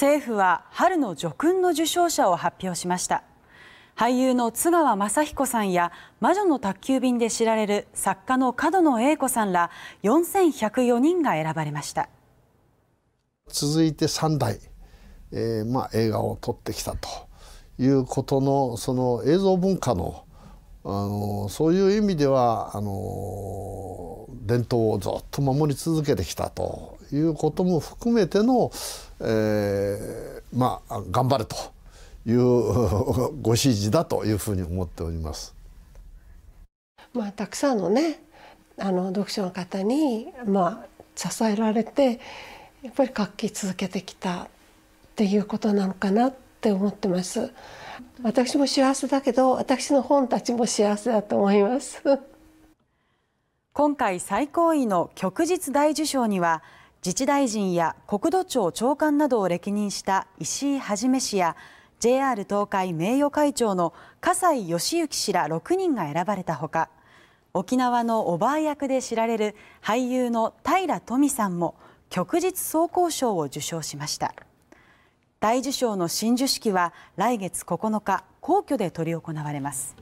政府は春の叙勲の受賞者を発表しました俳優の津川雅彦さんや魔女の宅急便で知られる作家の角野栄子さんら4104人が選ばれました続いて3代、えー、まあ、映画を撮ってきたということのその映像文化のあのそういう意味ではあの伝統をずっと守り続けてきたということも含めての、えー、まあ頑張れという ご指示だというふうに思っております。まあ、たくさんのねあの読書の方に、まあ、支えられてやっぱり活気続けてきたっていうことなのかなって思ってます。私も幸せだけど私の本たちも幸せだと思います。今回最高位の旭日大綬章には自治大臣や国土庁長官などを歴任した石井一氏や JR 東海名誉会長の笠西義行氏ら6人が選ばれたほか沖縄のおばあ役で知られる俳優の平富さんも旭日総合賞を受賞しました大受賞の親授式は来月9日皇居で執り行われます。